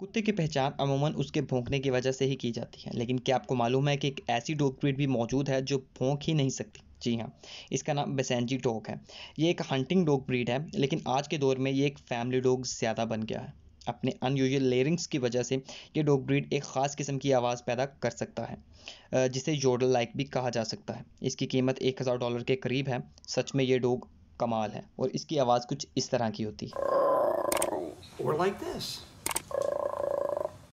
कुत्ते की पहचान अमूमन उसके भोंकने की वजह से ही की जाती है लेकिन क्या आपको मालूम है कि एक ऐसी डॉग ब्रीड भी मौजूद है जो भोंक ही नहीं सकती जी हाँ इसका नाम बेसेंजी डॉग है ये एक हंटिंग डॉग ब्रीड है लेकिन आज के दौर में ये एक फैमिली डॉग ज़्यादा बन गया है अपने अनयूजल लेयरिंग्स की वजह से ये डॉग ब्रीड एक ख़ास किस्म की आवाज़ पैदा कर सकता है जिसे जोडल लाइक भी कहा जा सकता है इसकी कीमत एक हज़ार डॉलर के करीब है सच में ये डॉग कमाल है और इसकी आवाज़ कुछ इस तरह की होती है